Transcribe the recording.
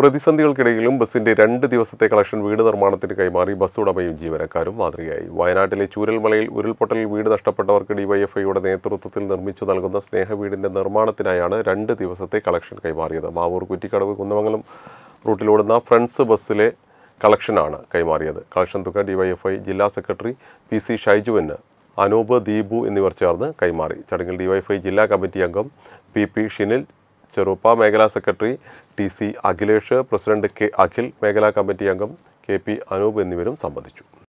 പ്രതിസന്ധികൾക്കിടയിലും ബസിന്റെ രണ്ട് ദിവസത്തെ കളക്ഷൻ വീട് നിർമ്മാണത്തിന് കൈമാറി ബസ് ഉടമയും ജീവനക്കാരും മാതൃകയായി വയനാട്ടിലെ ചൂരൽമലയിൽ ഉരുൾപൊട്ടലിൽ വീട് നഷ്ടപ്പെട്ടവർക്ക് ഡിവൈഎഫ്ഐയുടെ നേതൃത്വത്തിൽ നിർമ്മിച്ചു നൽകുന്ന സ്നേഹവീടിന്റെ നിർമ്മാണത്തിനായാണ് രണ്ട് ദിവസത്തെ കളക്ഷൻ കൈമാറിയത് മാവൂർ കുറ്റിക്കടവ് കുന്നമംഗലം റൂട്ടിലോടുന്ന ഫ്രണ്ട്സ് ബസ്സിലെ കളക്ഷനാണ് കൈമാറിയത് കളക്ഷൻ തുക ഡിവൈഎഫ്ഐ ജില്ലാ സെക്രട്ടറി പി സി ഷൈജുവിന് അനൂപ് ദീപു എന്നിവർ ചേർന്ന് കൈമാറി ചടങ്ങിൽ ഡിവൈഎഫ്ഐ ജില്ലാ കമ്മിറ്റി അംഗം പി പി ഷിനിൽ ചെറുപ്പ മേഖലാ secretary T C Akhilesh president K Akhil മേഖലാ കമ്മിറ്റി അംഗം കെ പി അനൂപ് എന്നിവരും സംബന്ധിച്ചു